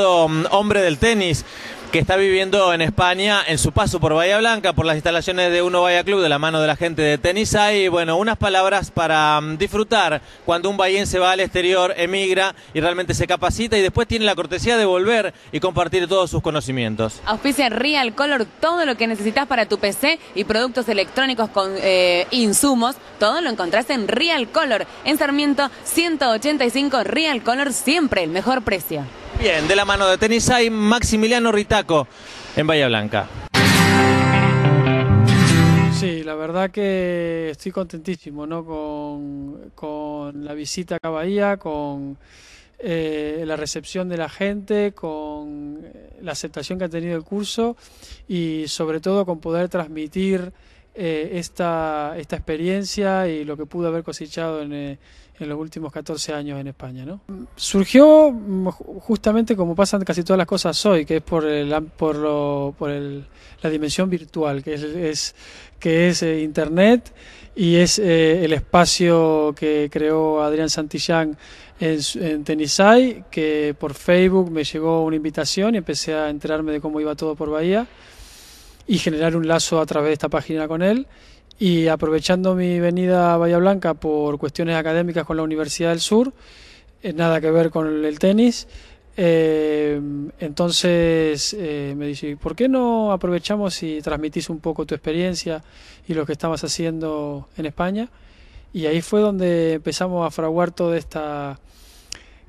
Um, hombre del tenis que está viviendo en España en su paso por Bahía Blanca, por las instalaciones de Uno Bahía Club, de la mano de la gente de tenis. Hay, bueno, unas palabras para um, disfrutar cuando un se va al exterior, emigra y realmente se capacita y después tiene la cortesía de volver y compartir todos sus conocimientos. Auspicia Real Color todo lo que necesitas para tu PC y productos electrónicos con eh, insumos. Todo lo encontrás en Real Color. En Sarmiento 185 Real Color, siempre el mejor precio. Bien, de la mano de tenis hay Maximiliano Ritaco en Bahía Blanca. Sí, la verdad que estoy contentísimo ¿no? con, la visita a Bahía, con eh, la recepción de la gente, con eh, la aceptación que ha tenido el curso y sobre todo con poder transmitir eh, esta, esta experiencia y lo que pudo haber cosechado en, eh, en, los últimos 14 años en España. ¿no? Surgió mm, justamente como pasan casi todas las cosas hoy, que es por, por, lo, por el, la dimensión virtual, que es, que es eh, Internet y es el espacio que creó Adrián Santillán en, en, que por Facebook me llegó una invitación y empecé a enterarme de cómo iba todo por Bahía y generar un lazo a través de esta página con él. Y aprovechando mi venida a Bahía Blanca por cuestiones académicas con la Universidad del Sur, eh, nada que ver con el tenis, eh, entonces eh, me dice, ¿por qué no aprovechamos y transmitís un poco tu experiencia y lo que estabas haciendo en España? Y ahí fue donde empezamos a fraguar toda esta,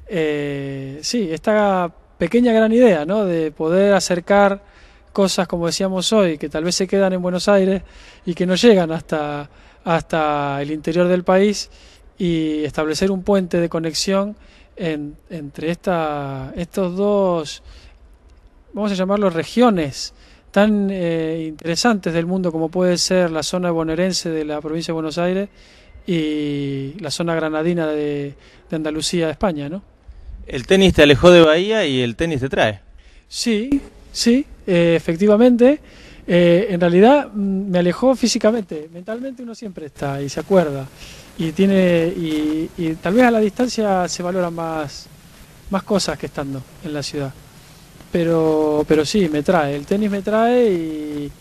sí, esta pequeña gran idea, ¿no? De poder acercar cosas, como decíamos hoy, que tal vez se quedan en Buenos Aires y que no llegan hasta, hasta el interior del país y establecer un puente de conexión entre esta, estos dos, vamos a llamarlos regiones tan eh, interesantes del mundo como puede ser la zona bonaerense de la provincia de Buenos Aires y la zona granadina de, de Andalucía, España, ¿no? El tenis te alejó de Bahía y el tenis te trae. Sí, Sí, eh, efectivamente. Eh, en realidad mm, me alejó físicamente, mentalmente uno siempre está y se acuerda y tiene y, tal vez a la distancia se valoran más más cosas que estando en la ciudad. Pero pero sí me trae, el tenis me trae y,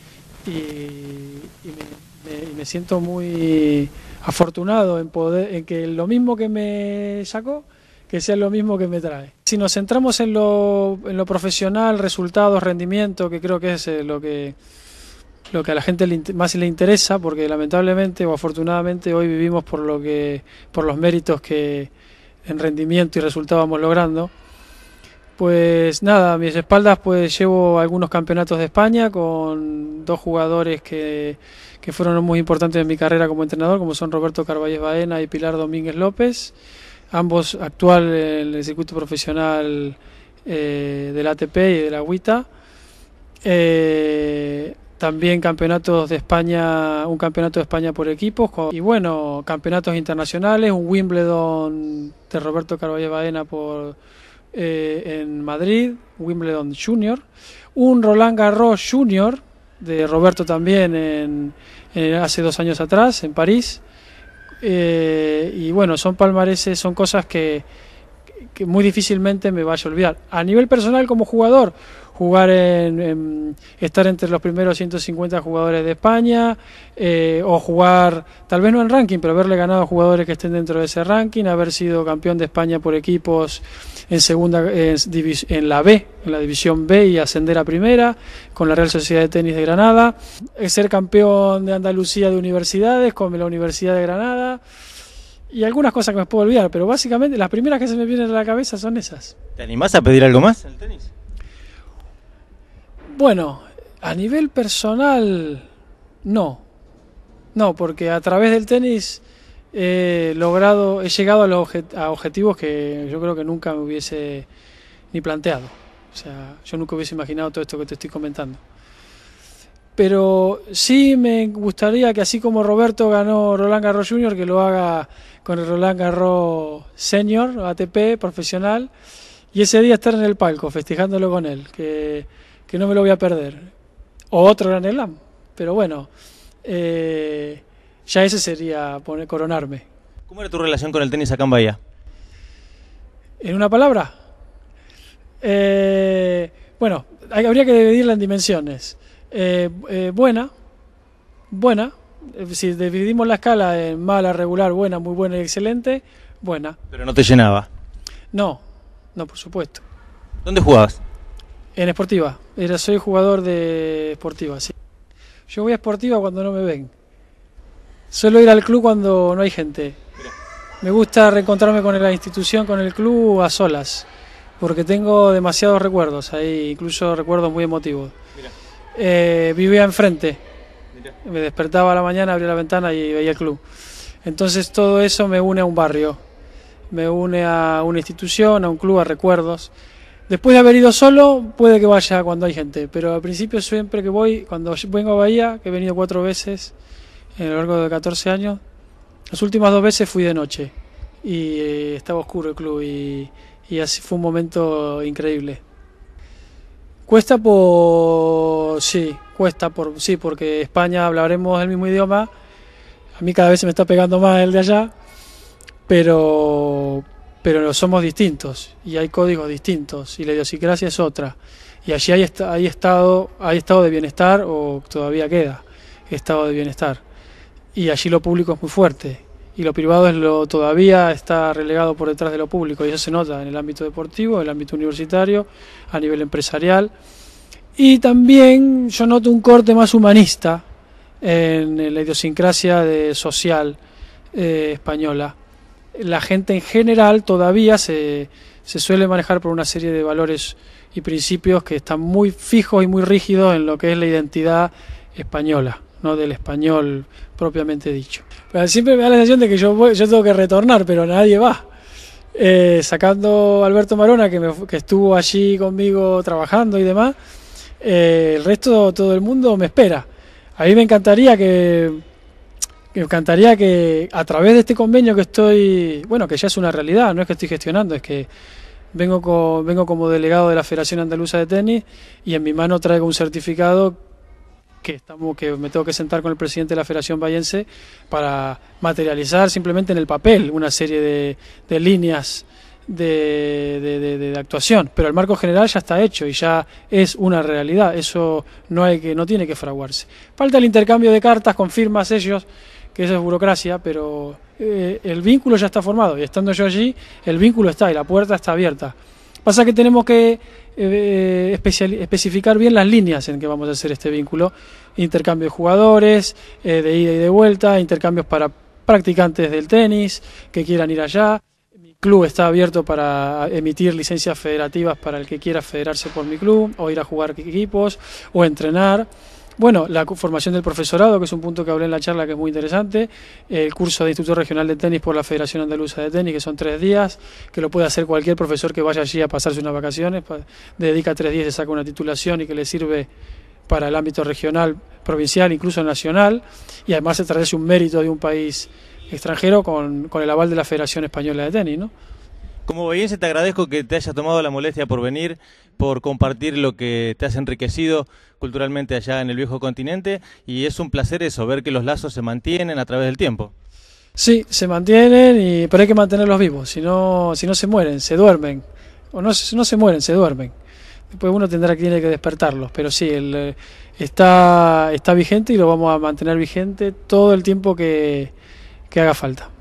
me, siento muy afortunado en poder en que lo mismo que me sacó que sea lo mismo que me trae si nos centramos en lo, profesional, resultados, rendimiento, que creo que es eh, lo que lo que a la gente más le interesa, porque lamentablemente o afortunadamente hoy vivimos por lo que por los méritos que en rendimiento y resultado vamos logrando. Pues nada, a mis espaldas pues llevo algunos campeonatos de España con dos jugadores que, que fueron muy importantes en mi carrera como entrenador, como son Roberto carballes Baena y Pilar Domínguez López ambos actual en el circuito profesional eh, del ATP y de la UITA. Eh, también campeonatos de España, un campeonato de España por equipos y bueno, campeonatos internacionales, un Wimbledon de Roberto Carvalho Baena por eh, en Madrid, Wimbledon Junior, un Roland Garros Junior de Roberto también hace dos años atrás en París eh, y bueno, son palmareses, son cosas que, que muy difícilmente me vaya a olvidar. A nivel personal como jugador, jugar en, estar entre los primeros 150 jugadores de España eh, o jugar tal vez no en ranking, pero haberle ganado a jugadores que estén dentro de ese ranking, haber sido campeón de España por equipos en segunda en, en la B, en la división B y ascender a primera con la Real Sociedad de Tenis de Granada, ser campeón de Andalucía de universidades con la Universidad de Granada y algunas cosas que me puedo olvidar, pero básicamente las primeras que se me vienen a la cabeza son esas. ¿Te animás a pedir algo más en el tenis? Bueno, a nivel personal, no. No, porque a través del tenis he logrado, he llegado a, los a objetivos que yo creo que nunca me hubiese ni planteado. O sea, yo nunca hubiese imaginado todo esto que te estoy comentando pero sí me gustaría que así como Roberto ganó Roland Garros Junior, que lo haga con el Roland Garros Senior, ATP, profesional, y ese día estar en el palco festejándolo con él, que, no me lo voy a perder. O otro Gran Slam, pero bueno, eh, ya ese sería poner, coronarme. ¿Cómo era tu relación con el tenis acá en Bahía? En una palabra. Eh, bueno, habría que dividirla en dimensiones. Eh, eh, buena, buena. Eh, si dividimos la escala en mala, regular, buena, muy buena y excelente, buena. Pero no te llenaba. No, no, por supuesto. ¿Dónde jugabas? En Sportiva. Era, soy jugador de Sportiva, sí. Yo voy a Sportiva cuando no me ven. Suelo ir al club cuando no hay gente. Me gusta reencontrarme con la institución, con el club a solas, porque tengo demasiados recuerdos ahí, incluso recuerdos muy emotivos. Eh, vivía enfrente. Me despertaba a la mañana, abría la ventana y veía el club. Entonces todo eso me une a un barrio, me une a una institución, a un club, a recuerdos. Después de haber ido solo, puede que vaya cuando hay gente, pero al principio siempre que voy, cuando vengo a Bahía, que he venido cuatro veces en lo largo de 14 años, las últimas dos veces fui de noche y eh, estaba oscuro el club y, y así fue un momento increíble. Cuesta por... Sí, cuesta por... Sí, porque España hablaremos el mismo idioma. A mí cada vez se me está pegando más el de allá. Pero... Pero somos distintos y hay códigos distintos y la idiosincrasia es otra. Y allí hay, hay, estado, hay estado de bienestar o todavía queda estado de bienestar. Y allí lo público es muy fuerte y lo privado todavía está relegado por detrás de lo público y eso se nota en el ámbito deportivo, en el ámbito universitario, a nivel empresarial y también yo noto un corte más humanista en la idiosincrasia social eh, española. La gente en general todavía se suele manejar por una serie de valores y principios que están muy fijos y muy rígidos en lo que es la identidad española no del español propiamente dicho. Pero siempre me da la sensación de que yo, yo tengo que retornar, pero nadie va. Eh, sacando Alberto Marona, que, estuvo allí conmigo trabajando y demás, eh, el resto, todo el mundo me espera. A mí me encantaría que, me encantaría que a través de este convenio que estoy, bueno, que ya es una realidad, no es que estoy gestionando, es que vengo, vengo como delegado de la Federación Andaluza de Tenis y en mi mano traigo un certificado que estamos que me tengo que sentar con el presidente de la Federación Vallense para materializar simplemente en el papel una serie de, de líneas de, actuación, pero el marco general ya está hecho y ya es una realidad, eso no hay que no tiene que fraguarse. Falta el intercambio de cartas con firmas ellos, que eso es burocracia, pero eh, el vínculo ya está formado y estando yo allí, el vínculo está y la puerta está abierta. Pasa que tenemos que eh, eh, especificar bien las líneas en que vamos a hacer este vínculo, intercambio de jugadores, eh, de ida y de vuelta, intercambios para practicantes del tenis que quieran ir allá. Mi club está abierto para emitir licencias federativas para el que quiera federarse por mi club o ir a jugar equipos o entrenar. Bueno, la formación del profesorado, que es un punto que hablé en la charla que es muy interesante, el curso de Instituto Regional de Tenis por la Federación Andaluza de Tenis, que son tres días, que lo puede hacer cualquier profesor que vaya allí a pasarse unas vacaciones, dedica tres días, y saca una titulación y que le sirve para el ámbito regional, provincial, incluso nacional, y además se trae un mérito de un país extranjero con, con el aval de la Federación Española de Tenis, ¿no? Como veis, te agradezco que te hayas tomado la molestia por venir, por compartir lo que te has enriquecido culturalmente allá en el viejo continente y es un placer eso, ver que los lazos se mantienen a través del tiempo. Sí, se mantienen, y, pero hay que mantenerlos vivos, si no, si no se mueren, se duermen, o no, no se mueren, se duermen. Después uno tendrá que, tiene que despertarlos, pero sí, eh, está, está vigente y lo vamos a mantener vigente todo el tiempo que haga falta.